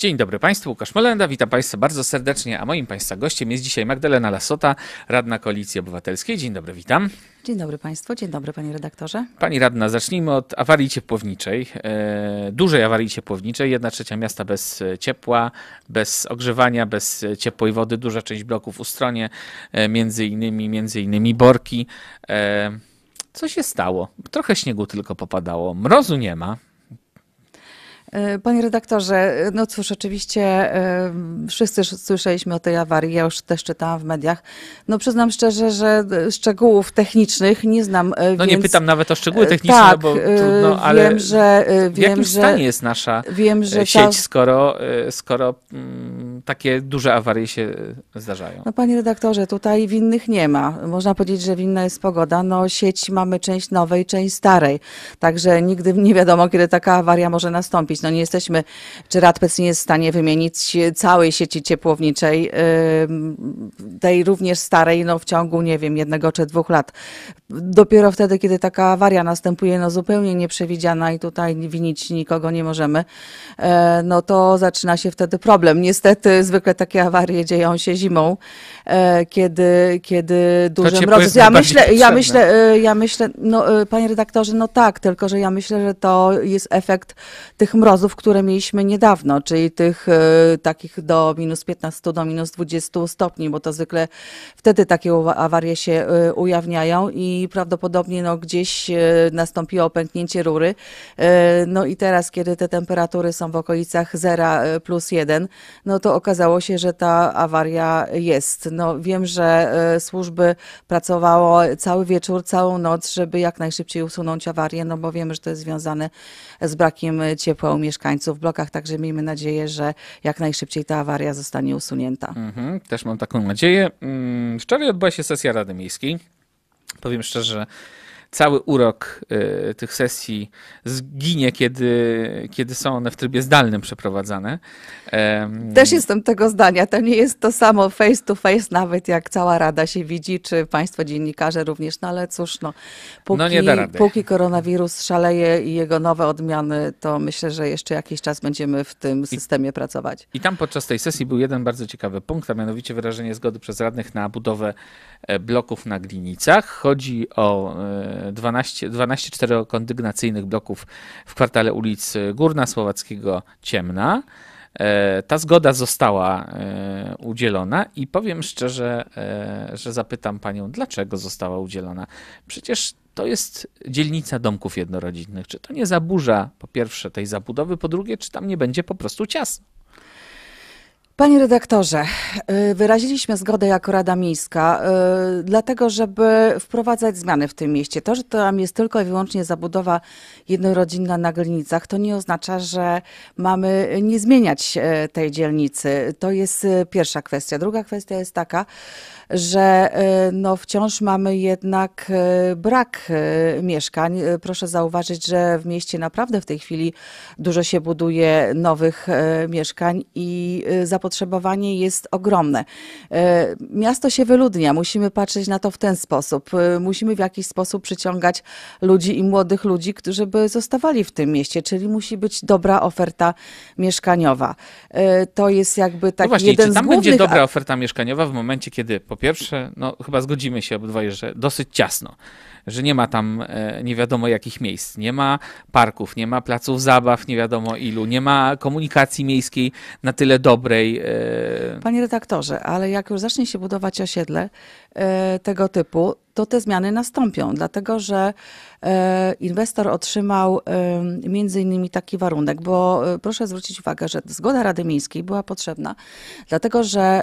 Dzień dobry Państwu, Łukasz Molenda, witam Państwa bardzo serdecznie, a moim Państwa gościem jest dzisiaj Magdalena Lasota, radna Koalicji Obywatelskiej. Dzień dobry, witam. Dzień dobry Państwu, dzień dobry Panie redaktorze. Pani radna, zacznijmy od awarii ciepłowniczej, e, dużej awarii ciepłowniczej. Jedna trzecia miasta bez e, ciepła, bez ogrzewania, bez e, ciepłej wody, duża część bloków ustronie, e, między innymi, między innymi Borki. E, co się stało? Trochę śniegu tylko popadało, mrozu nie ma, E, panie redaktorze, e, no cóż, oczywiście e, wszyscy słyszeliśmy o tej awarii, ja już też czytałam w mediach. No przyznam szczerze, że szczegółów technicznych nie znam. No więc... nie pytam nawet o szczegóły techniczne, tak, bo trudno, ale wiem, że, w wiem, jakim że, stanie jest nasza wiem, że sieć, ta... skoro, skoro mm, takie duże awarie się zdarzają? No panie redaktorze, tutaj winnych nie ma. Można powiedzieć, że winna jest pogoda. No sieć mamy część nowej, część starej, także nigdy nie wiadomo, kiedy taka awaria może nastąpić. No nie jesteśmy, czy Radpec nie jest w stanie wymienić całej sieci ciepłowniczej, tej również starej, no w ciągu, nie wiem, jednego czy dwóch lat. Dopiero wtedy, kiedy taka awaria następuje, no zupełnie nieprzewidziana i tutaj winić nikogo nie możemy, e, no to zaczyna się wtedy problem. Niestety zwykle takie awarie dzieją się zimą, e, kiedy, kiedy duże mrozy. Ja myślę, ja myślę, e, ja myślę, no panie redaktorze, no tak, tylko że ja myślę, że to jest efekt tych mrozów mrozów, które mieliśmy niedawno, czyli tych e, takich do minus 15, do minus 20 stopni, bo to zwykle wtedy takie awarie się e, ujawniają i prawdopodobnie no, gdzieś e, nastąpiło pęknięcie rury. No i teraz, kiedy te temperatury są w okolicach 0 plus 1, no to okazało się, że ta awaria jest. No wiem, że służby pracowało cały wieczór, całą noc, żeby jak najszybciej usunąć awarię, no bo wiemy, że to jest związane z brakiem ciepła mieszkańców w blokach, także miejmy nadzieję, że jak najszybciej ta awaria zostanie usunięta. Mhm, też mam taką nadzieję. Mm, wczoraj odbyła się sesja Rady Miejskiej. Powiem szczerze, że cały urok y, tych sesji zginie, kiedy, kiedy są one w trybie zdalnym przeprowadzane. Też jestem tego zdania. To nie jest to samo face to face, nawet jak cała Rada się widzi, czy Państwo dziennikarze również, no ale cóż, no, póki, no nie da rady. póki koronawirus szaleje i jego nowe odmiany, to myślę, że jeszcze jakiś czas będziemy w tym systemie I, pracować. I tam podczas tej sesji był jeden bardzo ciekawy punkt, a mianowicie wyrażenie zgody przez radnych na budowę e, bloków na Glinicach. Chodzi o e, 12, 12 czterokondygnacyjnych bloków w kwartale ulic Górna Słowackiego Ciemna. E, ta zgoda została e, udzielona i powiem szczerze, e, że zapytam panią, dlaczego została udzielona. Przecież to jest dzielnica domków jednorodzinnych. Czy to nie zaburza po pierwsze tej zabudowy, po drugie, czy tam nie będzie po prostu ciasno? Panie redaktorze, y, wyraziliśmy zgodę jako Rada Miejska, y, dlatego żeby wprowadzać zmiany w tym mieście. To, że tam jest tylko i wyłącznie zabudowa jednorodzinna na Glinicach, to nie oznacza, że mamy nie zmieniać y, tej dzielnicy. To jest pierwsza kwestia. Druga kwestia jest taka, że no wciąż mamy jednak brak mieszkań. Proszę zauważyć, że w mieście naprawdę w tej chwili dużo się buduje nowych mieszkań i zapotrzebowanie zapotrzebowanie jest ogromne. E, miasto się wyludnia, musimy patrzeć na to w ten sposób. E, musimy w jakiś sposób przyciągać ludzi i młodych ludzi, którzy by zostawali w tym mieście, czyli musi być dobra oferta mieszkaniowa. E, to jest jakby taki no tak właśnie, jeden czy tam głównych... będzie dobra oferta mieszkaniowa w momencie, kiedy po pierwsze, no chyba zgodzimy się obydwoje, że dosyć ciasno że nie ma tam e, nie wiadomo jakich miejsc, nie ma parków, nie ma placów zabaw, nie wiadomo ilu, nie ma komunikacji miejskiej na tyle dobrej. E, Panie redaktorze, ale jak już zacznie się budować osiedle, E, tego typu, to te zmiany nastąpią, dlatego że e, inwestor otrzymał e, między innymi taki warunek, bo proszę zwrócić uwagę, że zgoda Rady Miejskiej była potrzebna, dlatego że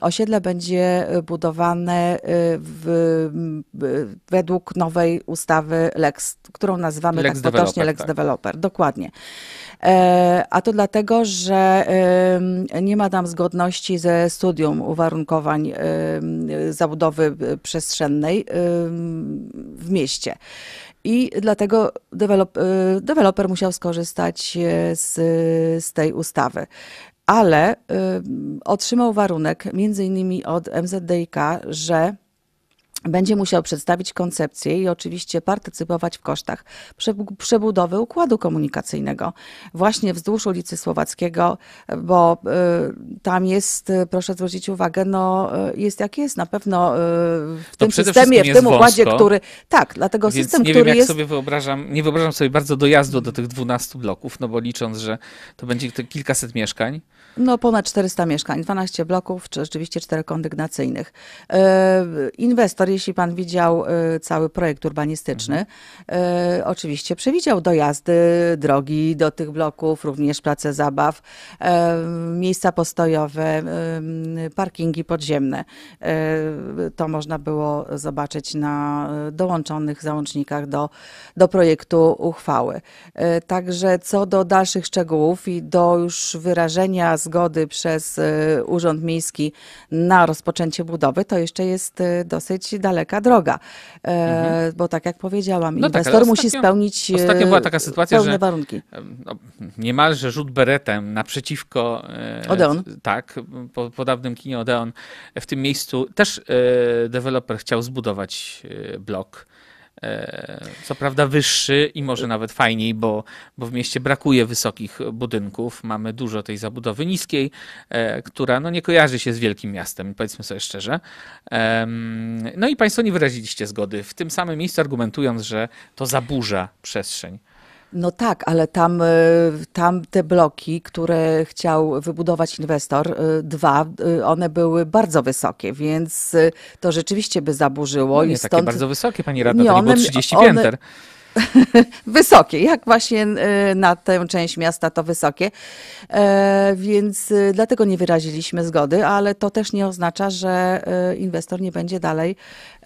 osiedle będzie budowane w, według nowej ustawy Lex, którą nazywamy Lex tak potocznie Lex tak. Developer. Dokładnie. E, a to dlatego, że nie ma tam zgodności ze studium uwarunkowań zabudowy e, przestrzennej w mieście. I dlatego e, deweloper musiał skorzystać z, z tej ustawy ale y, otrzymał warunek między innymi od MZDIK, że będzie musiał przedstawić koncepcję i oczywiście partycypować w kosztach przebudowy układu komunikacyjnego właśnie wzdłuż ulicy Słowackiego, bo y, tam jest, y, proszę zwrócić uwagę, no y, jest jak jest, na pewno w no tym systemie, w tym układzie, wąsko, który... Tak, dlatego system, nie który wiem, jak jest... Sobie wyobrażam, nie wyobrażam sobie bardzo dojazdu do tych 12 bloków, no bo licząc, że to będzie kilkaset mieszkań. No ponad 400 mieszkań, 12 bloków, czy rzeczywiście 4 kondygnacyjnych. Inwestor profesor, jeśli pan widział y, cały projekt urbanistyczny, mhm. oczywiście przewidział dojazdy, drogi do tych bloków, również place zabaw, y, miejsca postojowe, parkingi podziemne. To można było zobaczyć na dołączonych załącznikach do, do projektu uchwały. Także co do dalszych szczegółów i do już wyrażenia zgody przez Urząd Miejski na rozpoczęcie budowy, to jeszcze jest dosyć dosyć daleka droga, e, mhm. bo tak jak powiedziałam, no tak, inwestor tak, musi spełnić e, ostatnio była taka sytuacja, pełne że warunki. No, niemalże rzut beretem naprzeciwko e, Odeon. Tak, po, po dawnym kinie Odeon w tym miejscu też deweloper chciał zbudować blok. E, co prawda wyższy i może nawet fajniej, bo, bo w mieście brakuje wysokich budynków. Mamy dużo tej zabudowy niskiej, e, która no nie kojarzy się z wielkim miastem, powiedzmy sobie szczerze. No i Państwo nie wyraziliście zgody, w tym samym miejscu argumentując, że to zaburza przestrzeń. No tak, ale tam, e, tam te bloki, które chciał wybudować inwestor, e, dwa, e, one były bardzo wysokie, więc to rzeczywiście by zaburzyło. No nie, i stąd... takie bardzo wysokie, pani Radna, nie, to nie było 30 one, pięter. wysokie, jak właśnie y, na tę część miasta to wysokie. E, więc y, dlatego nie wyraziliśmy zgody, ale to też nie oznacza, że y, inwestor nie będzie dalej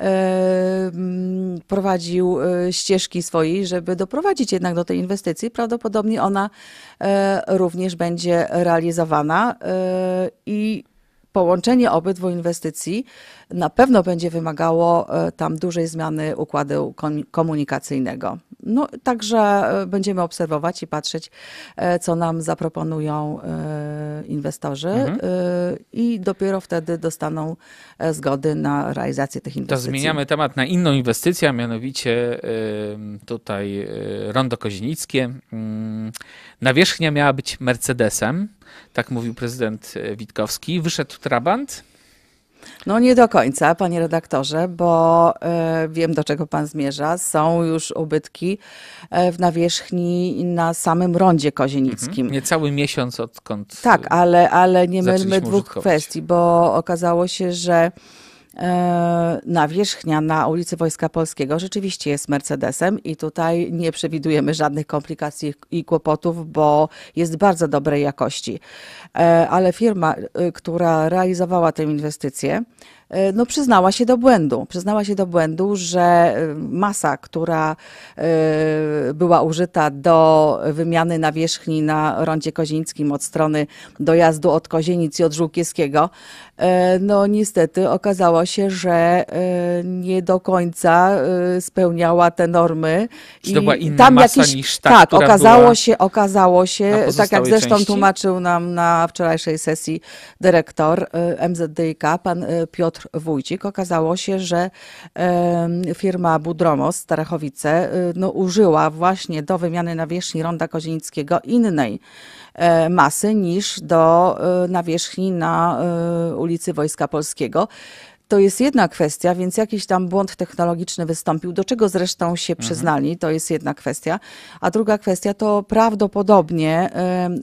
e, prowadził ścieżki swojej, żeby doprowadzić jednak do tej inwestycji. Prawdopodobnie ona e, również będzie realizowana i połączenie obydwu inwestycji na pewno będzie wymagało e, tam dużej zmiany układu komunikacyjnego. No, także e, będziemy obserwować i patrzeć, e, co nam zaproponują e, inwestorzy mhm. i dopiero wtedy dostaną zgody na realizację tych inwestycji. To zmieniamy temat na inną inwestycję, a mianowicie tutaj Rondo Kozienickie. Mm, nawierzchnia miała być Mercedesem, tak mówił prezydent Witkowski. Wyszedł Trabant no nie do końca, panie redaktorze, bo y, wiem do czego pan zmierza. Są już ubytki e, w nawierzchni na samym rondzie kozienickim. Mhm. Niecały miesiąc odkąd. Tak, ale, ale nie mylmy dwóch użytkować. kwestii, bo okazało się, że E, nawierzchnia na ulicy Wojska Polskiego rzeczywiście jest Mercedesem i tutaj nie przewidujemy żadnych komplikacji i kłopotów, bo jest bardzo dobrej jakości. E, ale firma, y, która realizowała tę inwestycję, E, no, przyznała się do błędu. Przyznała się do błędu, że e, masa, która e, była użyta do wymiany nawierzchni na rondzie kozińskim od strony dojazdu od Kozienic i od Żółkieskiego, no niestety okazało się, że nie do końca spełniała te normy. I to była inna tam masa jakiś, niż ta, Tak, okazało się, okazało się, tak jak zresztą części. tłumaczył nam na wczorajszej sesji dyrektor MZDK, pan Piotr Piotr Wójcik, okazało się, że firma Budromos Starachowice y, no, użyła właśnie do wymiany nawierzchni Ronda Kozienickiego innej e, masy niż do y, nawierzchni na y, ulicy Wojska Polskiego. To jest jedna kwestia, więc jakiś tam błąd technologiczny wystąpił, do czego zresztą się mhm. przyznali, to jest jedna kwestia. A druga kwestia to prawdopodobnie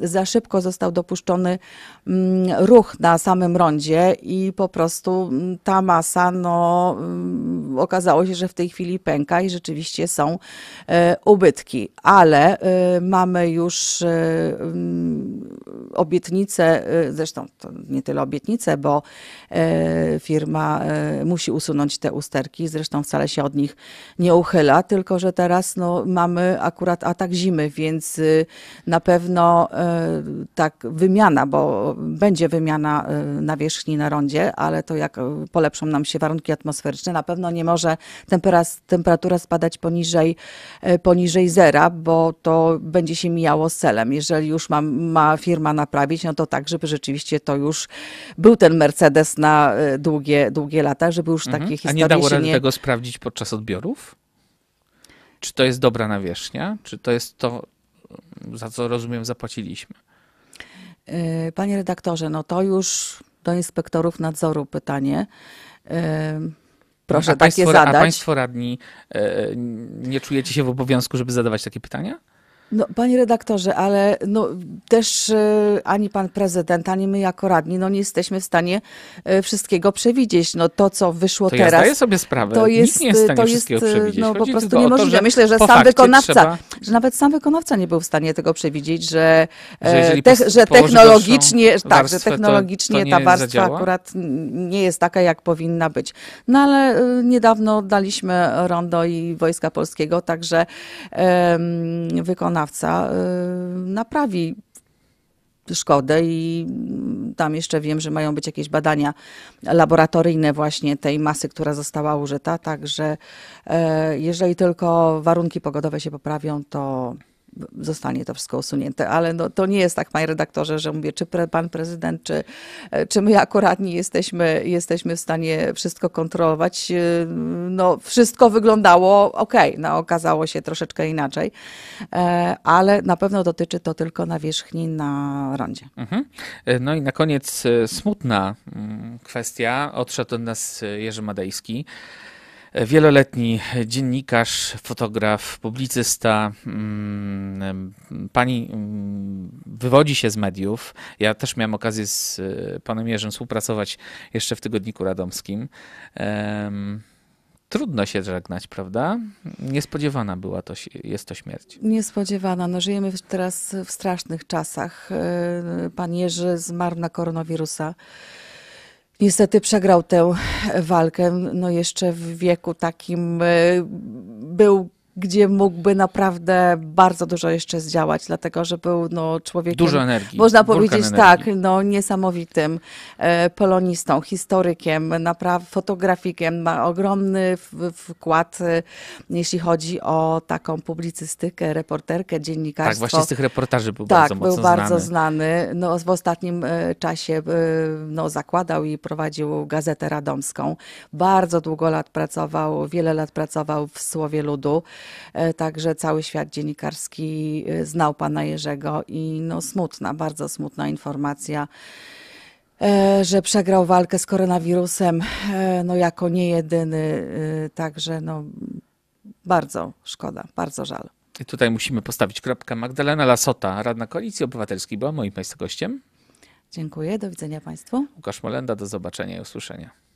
za szybko został dopuszczony mm, ruch na samym rondzie i po prostu mm, ta masa, no, mm, okazało się, że w tej chwili pęka i rzeczywiście są e, ubytki, ale e, mamy już e, obietnice, zresztą to nie tyle obietnice, bo firma E, musi usunąć te usterki, zresztą wcale się od nich nie uchyla, tylko że teraz no, mamy akurat atak zimy, więc y, na pewno e, tak wymiana, bo będzie wymiana e, nawierzchni na rondzie, ale to jak polepszą nam się warunki atmosferyczne, na pewno nie może temperatura spadać poniżej, poniżej zera, bo to będzie się mijało z celem. Jeżeli już ma, ma firma naprawić, no to tak, żeby rzeczywiście to już był ten Mercedes na długie, długie długie lata, żeby już mhm. takie historie A nie dało rady nie... tego sprawdzić podczas odbiorów? Czy to jest dobra nawierzchnia? Czy to jest to, za co rozumiem zapłaciliśmy? E, panie redaktorze, no to już do inspektorów nadzoru pytanie. E, proszę a takie państwo, zadać. A państwo radni e, nie czujecie się w obowiązku, żeby zadawać takie pytania? No, panie redaktorze, ale no, też e, ani pan prezydent, ani my jako radni no, nie jesteśmy w stanie e, wszystkiego przewidzieć. No, to, co wyszło to teraz. Ja zdaję sobie sprawę. To jest, Nikt nie jest to jest przewidzieć. No, po prostu niemożliwe. Myślę, że sam wykonawca, trzeba... że nawet sam wykonawca nie był w stanie tego przewidzieć, że, że, e, te, że technologicznie, tak, że technologicznie to, ta warstwa zadziała? akurat nie jest taka, jak powinna być. No ale niedawno daliśmy rondo i Wojska Polskiego, także um, wykonawca wykonawca y, naprawi szkodę i tam jeszcze wiem, że mają być jakieś badania laboratoryjne właśnie tej masy, która została użyta, także e, jeżeli tylko warunki pogodowe się poprawią, to zostanie to wszystko usunięte, ale no, to nie jest tak, panie redaktorze, że mówię, czy pre, pan prezydent, czy, e, czy my akurat nie jesteśmy, jesteśmy w stanie wszystko kontrolować. E, no, wszystko wyglądało ok, no, okazało się troszeczkę inaczej, e, ale na pewno dotyczy to tylko nawierzchni na rondzie. Mhm. No i na koniec smutna mm, kwestia. Odszedł od nas Jerzy Madejski wieloletni dziennikarz, fotograf, publicysta. Mm, pani mm, wywodzi się z mediów. Ja też miałem okazję z y, panem Jerzym współpracować jeszcze w Tygodniku Radomskim. Trudno się żegnać, prawda? Niespodziewana była to, jest to śmierć. Niespodziewana. No, żyjemy teraz w strasznych czasach. Y, pan Jerzy zmarł na koronawirusa. Niestety przegrał tę walkę. No jeszcze w wieku takim e, był gdzie mógłby naprawdę bardzo dużo jeszcze zdziałać, dlatego że był no, człowiekiem. Dużo energii. Można powiedzieć energii. tak, no, niesamowitym e, polonistą, historykiem, napraw, fotografikiem. Ma ogromny wkład, e, jeśli chodzi o taką publicystykę, reporterkę, dziennikarstwo. Tak, właśnie z tych reportaży był tak, bardzo Tak, był bardzo znany. No, w ostatnim e, czasie no, zakładał i prowadził gazetę radomską. Bardzo długo lat pracował, wiele lat pracował w Słowie Ludu. E, także cały świat dziennikarski e, znał pana Jerzego i no smutna, bardzo smutna informacja e, że przegrał walkę z koronawirusem, no jako niejedyny, także no bardzo szkoda, bardzo żal. I tutaj musimy postawić kropkę. Magdalena Lasota, radna Koalicji Obywatelskiej, była moim Państwa gościem. Dziękuję, do widzenia Państwu. Łukasz Molenda, do zobaczenia i usłyszenia.